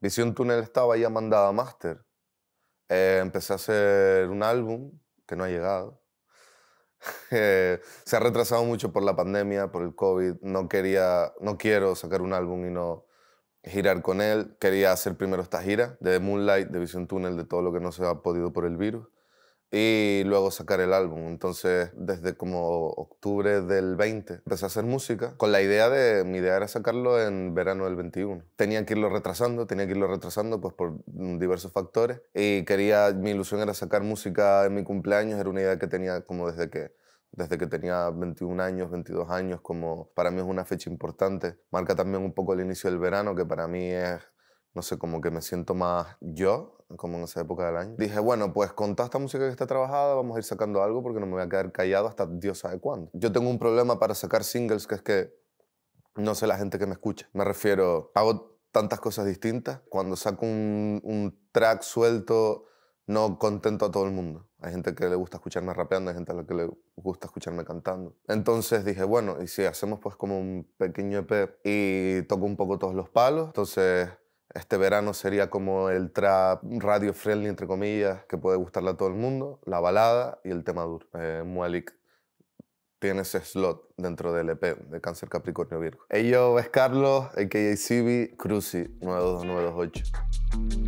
Visión Túnel estaba ya mandada a máster. Eh, empecé a hacer un álbum que no ha llegado. Eh, se ha retrasado mucho por la pandemia, por el COVID. No quería, no quiero sacar un álbum y no girar con él. Quería hacer primero esta gira de Moonlight, de Vision Tunnel, de todo lo que no se ha podido por el virus y luego sacar el álbum. Entonces, desde como octubre del 20, empecé a hacer música con la idea de, mi idea era sacarlo en verano del 21. Tenía que irlo retrasando, tenía que irlo retrasando pues por diversos factores y quería, mi ilusión era sacar música en mi cumpleaños, era una idea que tenía como desde que desde que tenía 21 años, 22 años, como para mí es una fecha importante. Marca también un poco el inicio del verano, que para mí es no sé, como que me siento más yo, como en esa época del año. Dije, bueno, pues con toda esta música que está trabajada vamos a ir sacando algo porque no me voy a quedar callado hasta Dios sabe cuándo. Yo tengo un problema para sacar singles que es que no sé la gente que me escucha. Me refiero, hago tantas cosas distintas. Cuando saco un, un track suelto, no contento a todo el mundo. Hay gente que le gusta escucharme rapeando, hay gente a la que le gusta escucharme cantando. Entonces dije, bueno, y si hacemos pues como un pequeño EP y toco un poco todos los palos, entonces este verano sería como el trap radio friendly, entre comillas, que puede gustarle a todo el mundo, la balada y el tema duro. Eh, Mualik tiene ese slot dentro del EP de Cáncer Capricornio Virgo. Ello es Carlos, a.k.a. Civi, Cruci 92928.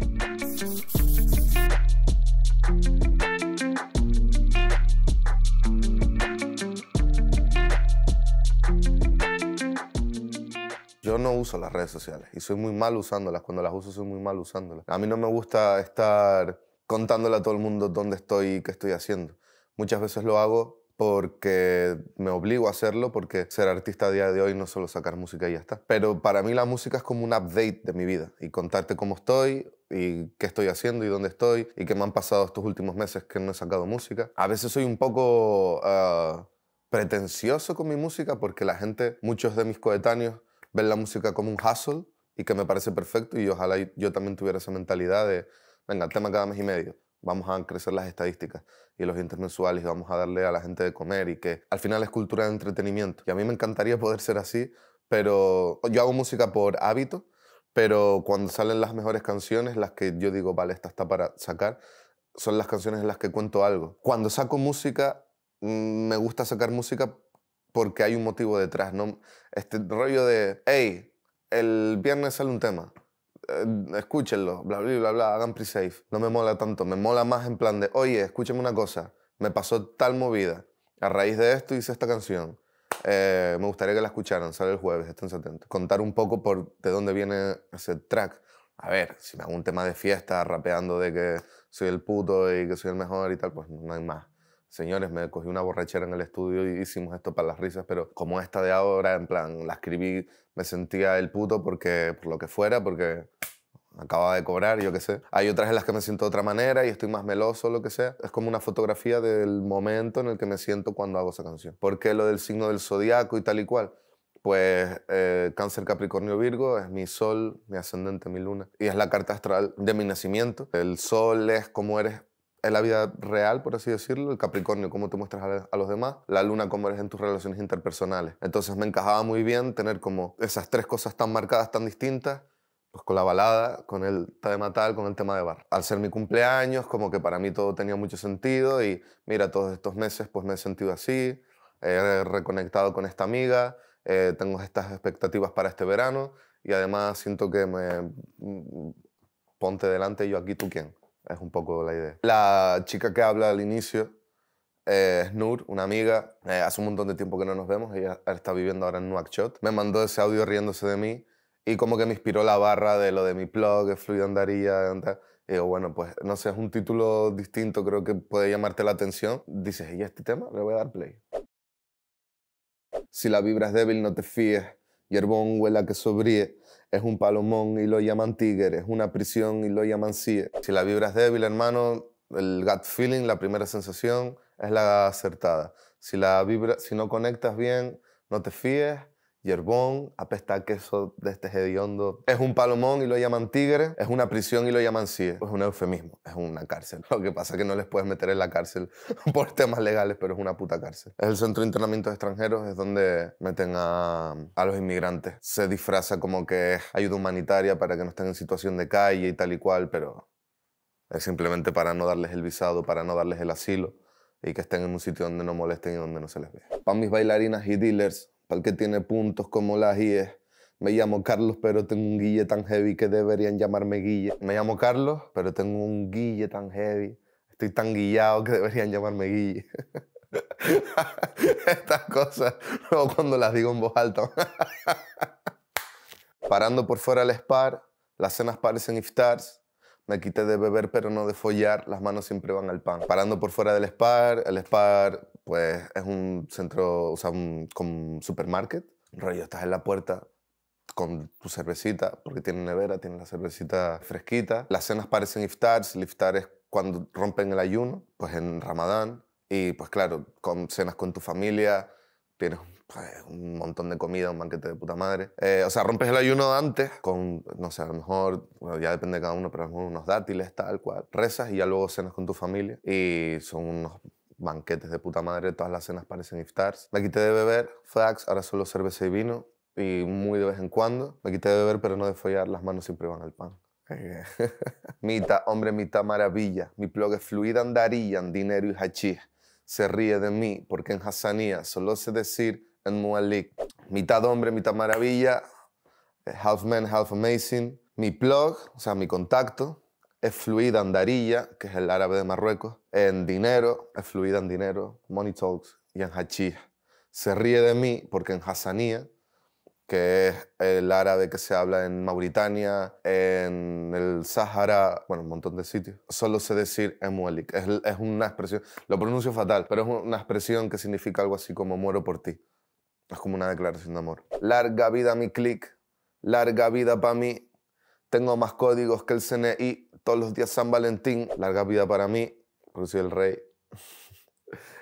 no uso las redes sociales y soy muy mal usándolas. Cuando las uso soy muy mal usándolas. A mí no me gusta estar contándole a todo el mundo dónde estoy y qué estoy haciendo. Muchas veces lo hago porque me obligo a hacerlo, porque ser artista a día de hoy no solo sacar música y ya está. Pero para mí la música es como un update de mi vida y contarte cómo estoy y qué estoy haciendo y dónde estoy y qué me han pasado estos últimos meses que no he sacado música. A veces soy un poco ah, pretencioso con mi música porque la gente, muchos de mis coetáneos, ver la música como un hustle y que me parece perfecto y ojalá yo también tuviera esa mentalidad de, venga, tema cada mes y medio, vamos a crecer las estadísticas y los intermensuales y vamos a darle a la gente de comer y que al final es cultura de entretenimiento. Y a mí me encantaría poder ser así, pero yo hago música por hábito, pero cuando salen las mejores canciones, las que yo digo, vale, esta está para sacar, son las canciones en las que cuento algo. Cuando saco música, mm, me gusta sacar música porque hay un motivo detrás. No, este rollo de, hey, el viernes sale un tema, eh, escúchenlo, bla, bla, bla, hagan pre-save. No me mola tanto, me mola más en plan de, oye, escúchenme una cosa, me pasó tal movida, a raíz de esto hice esta canción. Eh, me gustaría que la escucharan, sale el jueves, estén atentos. Contar un poco por de dónde viene ese track. A ver, si me hago un tema de fiesta rapeando de que soy el puto y que soy el mejor y tal, pues no hay más. Señores, me cogí una borrachera en el estudio y hicimos esto para las risas, pero como esta de ahora, en plan, la escribí, me sentía el puto porque, por lo que fuera, porque acababa de cobrar, yo qué sé. Hay otras en las que me siento de otra manera y estoy más meloso, lo que sea. Es como una fotografía del momento en el que me siento cuando hago esa canción. ¿Por qué lo del signo del zodiaco y tal y cual? Pues eh, Cáncer, Capricornio, Virgo es mi sol, mi ascendente, mi luna. Y es la carta astral de mi nacimiento. El sol es como eres es la vida real, por así decirlo, el Capricornio, cómo te muestras a, los demás, la Luna, cómo eres en tus relaciones interpersonales. Entonces me encajaba muy bien tener como esas tres cosas tan marcadas, tan distintas, pues con la balada, con el tema tal, con el tema de bar. Al ser mi cumpleaños, como que para mí todo tenía mucho sentido y mira, todos estos meses pues me he sentido así, he reconectado con esta amiga, eh, tengo estas expectativas para este verano y además siento que me mm, ponte delante yo aquí, tú quién. Es un poco la idea. La chica que habla al inicio eh, es Nur, una amiga. Eh, hace un montón de tiempo que no nos vemos. Ella está viviendo ahora en Nuakchot. Me mandó ese audio riéndose de mí y como que me inspiró la barra de lo de mi blog, Fluido Andaría. Y digo, bueno, pues no sé, es un título distinto, creo que puede llamarte la atención. Dices, ¿y este tema? Le voy a dar play. Si la vibra es débil, no te fíes. Yerbón huela que sobríe, es un palomón y lo llaman tigre, es una prisión y lo llaman cie. Si la vibra es débil, hermano, el gut feeling, la primera sensación, es la acertada. Si, la vibra, si no conectas bien, no te fíes Yerbón, apesta queso de este hediondo. Es un palomón y lo llaman tigre, es una prisión y lo llaman CIE. Es un eufemismo, es una cárcel. Lo que pasa es que no les puedes meter en la cárcel por temas legales, pero es una puta cárcel. Es el centro de internamiento de extranjeros, es donde meten a, a los inmigrantes. Se disfraza como que es ayuda humanitaria para que no estén en situación de calle y tal y cual, pero es simplemente para no darles el visado, para no darles el asilo y que estén en un sitio donde no molesten y donde no se les vea. Para mis bailarinas y dealers, para el que tiene puntos como las IES. Me llamo Carlos, pero tengo un guille tan heavy que deberían llamarme guille. Me llamo Carlos, pero tengo un guille tan heavy. Estoy tan guillado que deberían llamarme guille. Estas cosas, luego cuando las digo en voz alta. Parando por fuera el spar, las cenas parecen iftars. Me quité de beber pero no de follar, las manos siempre van al pan. Parando por fuera del SPAR, el SPAR pues es un centro, o sea, un, supermercado, supermarket. Rollo, estás en la puerta con tu cervecita, porque tiene nevera, tiene la cervecita fresquita. Las cenas parecen iftars, el iftar es cuando rompen el ayuno, pues en Ramadán. Y pues claro, con, cenas con tu familia, tienes pues, un montón de comida, un banquete de puta madre. Eh, o sea, rompes el ayuno antes con, no sé, a lo mejor, bueno, ya depende de cada uno, pero a unos dátiles, tal cual. Rezas y ya luego cenas con tu familia y son unos banquetes de puta madre, todas las cenas parecen iftars. Me quité de beber, fax, ahora solo cerveza y vino y muy de vez en cuando. Me quité de beber, pero no de follar, las manos siempre van al pan. Mita, hombre, mitad maravilla. Mi blog es fluida andarían dinero y hachís se ríe de mí, porque en Hassanía solo sé decir en Mualik, mitad hombre, mitad maravilla, half man, half amazing. Mi plug, o sea, mi contacto, es fluida andarilla, que es el árabe de Marruecos, en dinero, es fluida en dinero, money talks, y en hachija. Se ríe de mí porque en Hassanía que es el árabe que se habla en Mauritania, en el Sahara, bueno, un montón de sitios. Solo sé decir Emuelic, Es, es una expresión, lo pronuncio fatal, pero es una expresión que significa algo así como muero por ti. Es como una declaración de amor. Larga vida mi click, larga vida para mí. Tengo más códigos que el CNI. Todos los días San Valentín. Larga vida para mí, porque el rey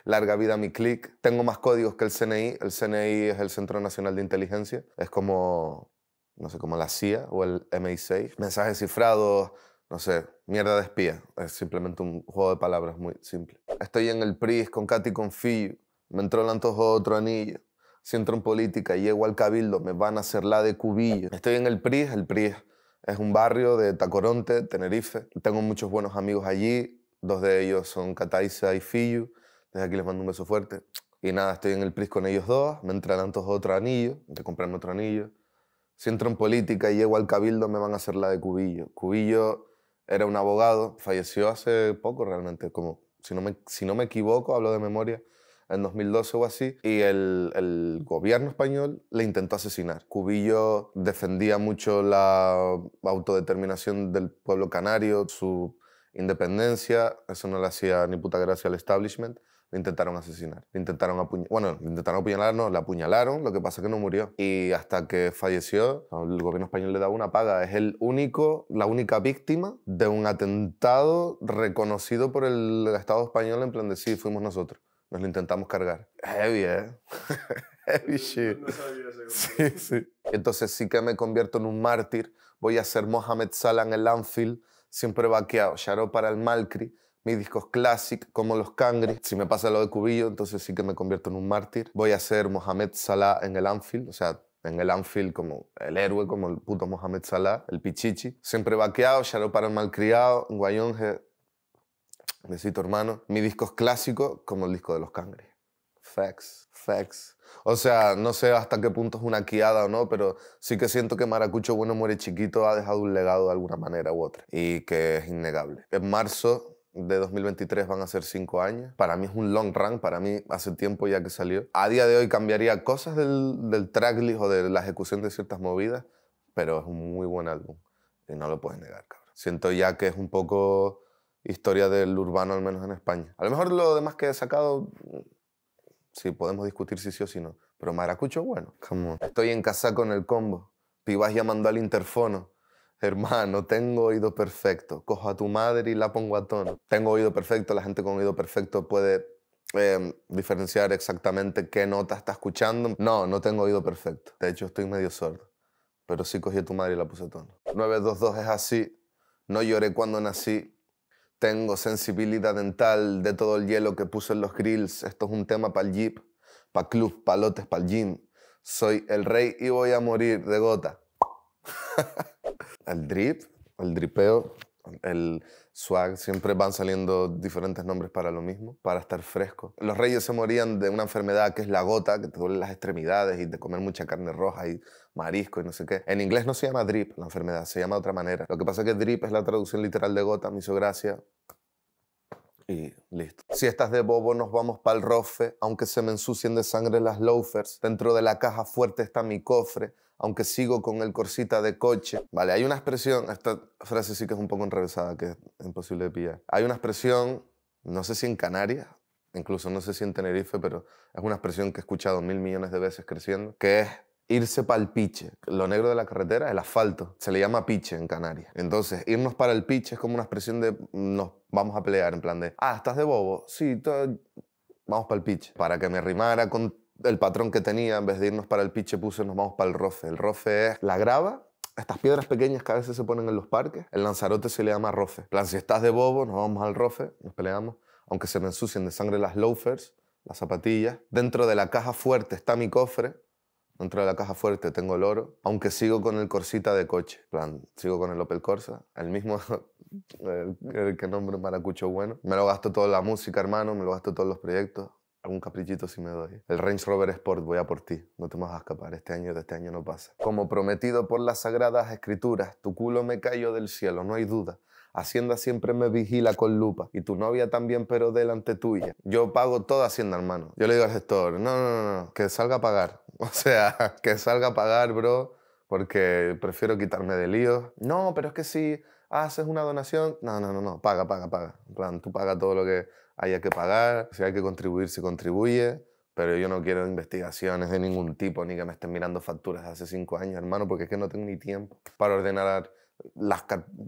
larga vida mi clic. Tengo más códigos que el CNI. El CNI es el Centro Nacional de Inteligencia. Es como, no sé, como la CIA o el MI6. Mensajes cifrados, no sé, mierda de espía. Es simplemente un juego de palabras muy simple. Estoy en el PRIS con Katy Confillo. Me entró el antojo de otro anillo. Si entro en política, y llego al cabildo, me van a hacer la de cubillo. Estoy en el PRIS, el PRIS es un barrio de Tacoronte, Tenerife. Tengo muchos buenos amigos allí, dos de ellos son Cataisa y Fiyu. Desde aquí les mando un beso fuerte. Y nada, estoy en el PRIS con ellos dos. Me entran todos otro anillo, de comprarme otro anillo. Si entro en política y llego al cabildo, me van a hacer la de Cubillo. Cubillo era un abogado, falleció hace poco realmente, como si no me, si no me equivoco, hablo de memoria, en 2012 o así, y el, el, gobierno español le intentó asesinar. Cubillo defendía mucho la autodeterminación del pueblo canario, su independencia, eso no le hacía ni puta gracia al establishment, intentaron asesinar, intentaron apuñalar, bueno, intentaron apuñalar, no, apuñalaron, lo que pasa es que no murió. Y hasta que falleció, el gobierno español le da una paga, es el único, la única víctima de un atentado reconocido por el Estado español en plan de sí, fuimos nosotros, nos lo intentamos cargar. Heavy, ¿eh? Heavy shit. No sí, sí. Entonces sí que me convierto en un mártir, voy a ser Mohamed Salah en el Anfield, siempre vaqueado, Sharo para el Malcri, mis discos clásicos, como Los Cangri. Si me pasa lo de Cubillo, entonces sí que me convierto en un mártir. Voy a ser Mohamed Salah en el Anfield, o sea, en el Anfield como el héroe, como el puto Mohamed Salah, el pichichi. Siempre vaqueado, lo para el malcriado, Guayonge, necesito hermano. Mi disco es clásico como el disco de Los Cangri. Facts, facts. O sea, no sé hasta qué punto es una quiada o no, pero sí que siento que Maracucho Bueno Muere Chiquito ha dejado un legado de alguna manera u otra y que es innegable. En marzo de 2023 van a ser cinco años. Para mí es un long run, para mí hace tiempo ya que salió. A día de hoy cambiaría cosas del, tracklist o de la ejecución de ciertas movidas, pero es un muy buen álbum y no lo puedes negar, cabrón. Siento ya que es un poco historia del urbano, al menos en España. A lo mejor lo demás que he sacado, mm, sí, podemos discutir si sí o si no, pero Maracucho, bueno. Estoy en casa con el combo. Pibas llamando al interfono Hermano, tengo oído perfecto. Cojo a tu madre y la pongo a tono. Tengo oído perfecto. La gente con oído perfecto puede em, diferenciar exactamente qué nota está escuchando. No, no tengo oído perfecto. De hecho, estoy medio sordo. Pero sí cogí a tu madre y la puse a tono. 922 es así. No lloré cuando nací. Tengo sensibilidad dental de todo el hielo que puse en los grills. Esto es un tema para el jeep, para club, palotes, para el gym. Soy el rey y voy a morir de gota. El drip, el dripeo, el swag, siempre van saliendo diferentes nombres para lo mismo, para estar fresco. Los reyes se morían de una enfermedad que es la gota, que te duelen las extremidades y de comer mucha carne roja y marisco y no sé qué. En inglés no se llama drip la enfermedad, se llama de otra manera. Lo que pasa es que drip es la traducción literal de gota, me hizo gracia. Y listo. Si estás de bobo, nos vamos para el rofe. Aunque se me ensucien de sangre las loafers, dentro de la caja fuerte está mi cofre aunque sigo con el corsita de coche. Vale, hay una expresión, esta frase sí que es un poco enrevesada, que es imposible de pillar. Hay una expresión, no sé si en Canarias, incluso no sé si en Tenerife, pero es una expresión que he escuchado mil millones de veces creciendo, que es irse para el piche. Lo negro de la carretera, el asfalto, se le llama piche en Canarias. Entonces, irnos para el piche es como una expresión de nos vamos a pelear, en plan de, ah, estás de bobo, sí, vamos para el piche. Para que me rimara con el patrón que tenía, en vez de irnos para el piche puse nos vamos para el rofe. El rofe es la grava, estas piedras pequeñas que a veces se ponen en los parques, el lanzarote se le llama rofe. plan, si estás de bobo, nos vamos al rofe, nos peleamos, aunque se me ensucien de sangre las loafers, las zapatillas. Dentro de la caja fuerte está mi cofre, dentro de la caja fuerte tengo el oro, aunque sigo con el Corsita de coche, plan, sigo con el Opel Corsa, el mismo, el, que nombre Maracucho bueno. Me lo gasto toda la música, hermano, me lo gasto todos los proyectos, Algún caprichito si me doy. El Range Rover Sport, voy a por ti. No te vas a escapar. Este año de este año no pasa. Como prometido por las sagradas escrituras, tu culo me cayó del cielo, no hay duda. Hacienda siempre me vigila con lupa y tu novia también, pero delante tuya. Yo pago toda Hacienda, hermano. Yo le digo al gestor, no, no, no, que salga a pagar. O sea, que salga a pagar, bro, porque prefiero quitarme de líos. No, pero es que sí, haces una donación, no, no, no, no, paga, paga, paga. En plan, tú pagas todo lo que haya que pagar, si hay que contribuir, se contribuye, pero yo no quiero investigaciones de ningún tipo, ni que me estén mirando facturas de hace cinco años, hermano, porque es que no tengo ni tiempo para ordenar las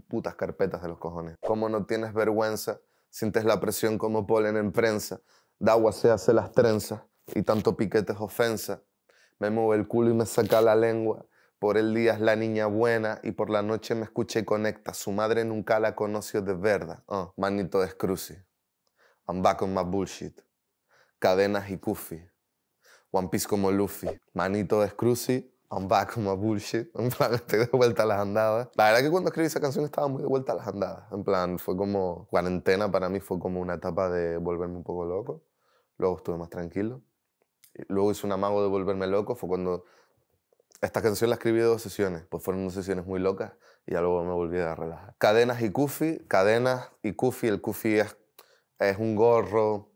putas carpetas de los cojones. ¿Cómo no tienes vergüenza, sientes la presión como polen en prensa, de agua se hace las trenzas y tanto piquete es ofensa. Me mueve el culo y me saca la lengua. Por el día es la niña buena y por la noche me escucha y conecta. Su madre nunca la conoció de verdad. Oh, manito de Scrooge. I'm back on my bullshit. Cadenas y Kufi. One Piece como Luffy. Manito de Scrooge. I'm back on my bullshit. En plan, estoy de vuelta a las andadas. La verdad que cuando escribí esa canción estaba muy de vuelta a las andadas. En plan, fue como cuarentena para mí, fue como una etapa de volverme un poco loco. Luego estuve más tranquilo. Luego hice un amago de volverme loco. Fue cuando esta canción la escribí en dos sesiones, pues fueron dos sesiones muy locas y ya luego me volví a relajar. Cadenas y Kufi, cadenas y Kufi, el Kufi es, un gorro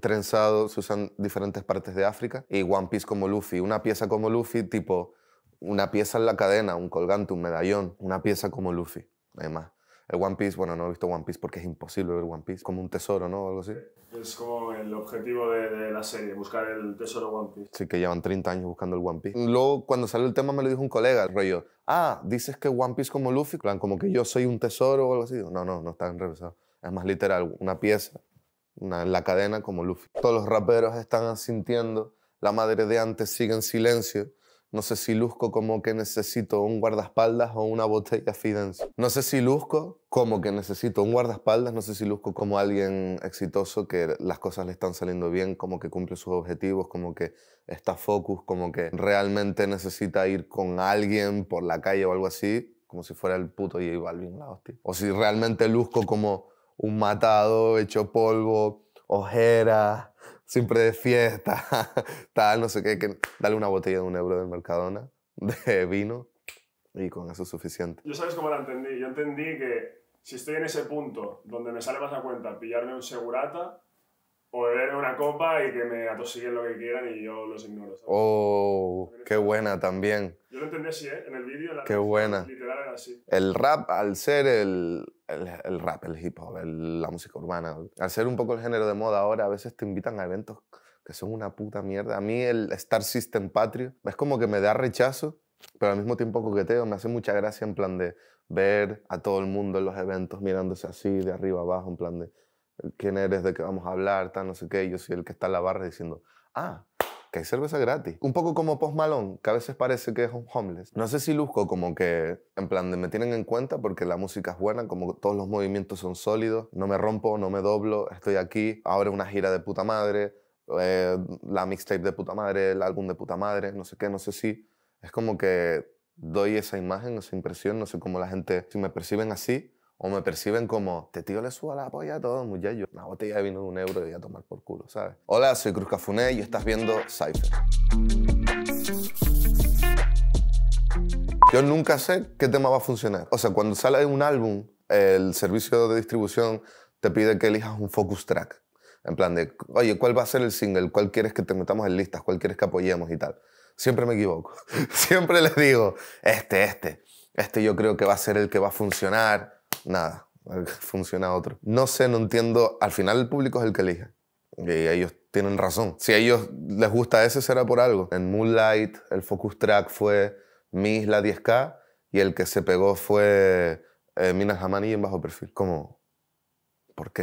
trenzado, se usan diferentes partes de África y One Piece como Luffy, una pieza como Luffy, tipo una pieza en la cadena, un colgante, un medallón, una pieza como Luffy, además. El One Piece, bueno, no he visto One Piece porque es imposible ver One Piece, como un tesoro, ¿no? algo así. Es como el objetivo de, la serie, buscar el tesoro One Piece. Sí, que llevan 30 años buscando el One Piece. Luego, cuando salió el tema, me lo dijo un colega, el rollo, ah, dices que One Piece como Luffy, como que yo soy un tesoro o algo así. No, no, no está enrevesado. Es más literal, una pieza en la cadena como Luffy. Todos los raperos están asintiendo, la madre de antes sigue en silencio no sé si luzco como que necesito un guardaespaldas o una botella Fidence. No sé si luzco como que necesito un guardaespaldas, no sé si luzco como alguien exitoso que las cosas le están saliendo bien, como que cumple sus objetivos, como que está focus, como que realmente necesita ir con alguien por la calle o algo así, como si fuera el puto J Balvin, la hostia. O si realmente luzco como un matado hecho polvo, ojeras, siempre de fiesta, tal, no sé qué, dale una botella de un euro del Mercadona de vino y con eso es suficiente. Yo sabes cómo la entendí. Yo entendí que si estoy en ese punto donde me sale más a cuenta pillarme un segurata, o beberme una copa y que me atosiguen lo que quieran y yo los ignoro. ¡Oh! ¡Qué buena también! Yo lo entendí así, ¿eh? En el vídeo. ¡Qué buena! Literal era así. El rap, al ser el, el, rap, el hip hop, la música urbana, al ser un poco el género de moda ahora, a veces te invitan a eventos que son una puta mierda. A mí el Star System Patrio es como que me da rechazo, pero al mismo tiempo coqueteo. Me hace mucha gracia en plan de ver a todo el mundo en los eventos mirándose así, de arriba abajo, en plan de quién eres, de qué vamos a hablar, tal, no sé qué. Yo soy el que está en la barra diciendo, ah, que hay cerveza gratis. Un poco como Post Malone, que a veces parece que es un homeless. No sé si luzco como que, en plan, de me tienen en cuenta porque la música es buena, como todos los movimientos son sólidos, no me rompo, no me doblo, estoy aquí, ahora una gira de puta madre, eh, la mixtape de puta madre, el álbum de puta madre, no sé qué, no sé si. Es como que doy esa imagen, esa impresión, no sé cómo la gente, si me perciben así, o me perciben como, te este tío le suba la polla a todos, muchachos. Una botella de vino de un euro y voy a tomar por culo, ¿sabes? Hola, soy Cruz Cafuné y estás viendo Cypher. Yo nunca sé qué tema va a funcionar. O sea, cuando sale un álbum, el servicio de distribución te pide que elijas un focus track. En plan de, oye, ¿cuál va a ser el single? ¿Cuál quieres que te metamos en listas? ¿Cuál quieres que apoyemos y tal? Siempre me equivoco. Siempre les digo, este, este. Este yo creo que va a ser el que va a funcionar nada, funciona otro. No sé, no entiendo. Al final el público es el que elige. Y ellos tienen razón. Si a ellos les gusta ese, será por algo. En Moonlight, el focus track fue Miss la 10K y el que se pegó fue eh, Minas en Bajo Perfil. ¿Cómo? ¿por qué?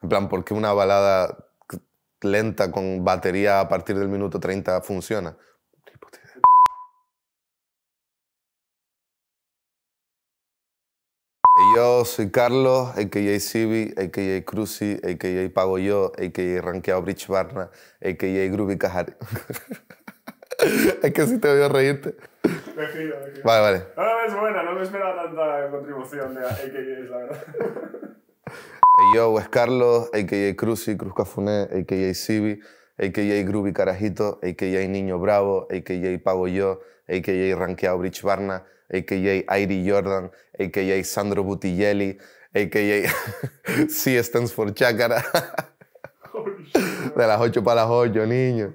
En plan, ¿por qué una balada lenta con batería a partir del minuto 30 funciona? yo soy Carlos, a.k.a. Sibi, a.k.a. Cruci, a.k.a. Pago Yo, a.k.a. Ranqueado Bridge Barna, a.k.a. Groovy Cajari. es que si te veo reírte. Me giro, me giro. Vale, vale. No, es buena, no me esperaba tanta contribución de a.k.a. la verdad. yo, es Carlos, a.k.a. Cruci, Cruz Cafuné, a.k.a. Sibi, a.k.a. Groovy Carajito, a.k.a. Niño Bravo, a.k.a. Pago Yo, a.k.a. Ranqueado Bridge Barna, a.k.a. Irie Jordan, a.k.a. Sandro Buttigelli, a.k.a. C stands for Chacara. de las 8 para las 8, niño.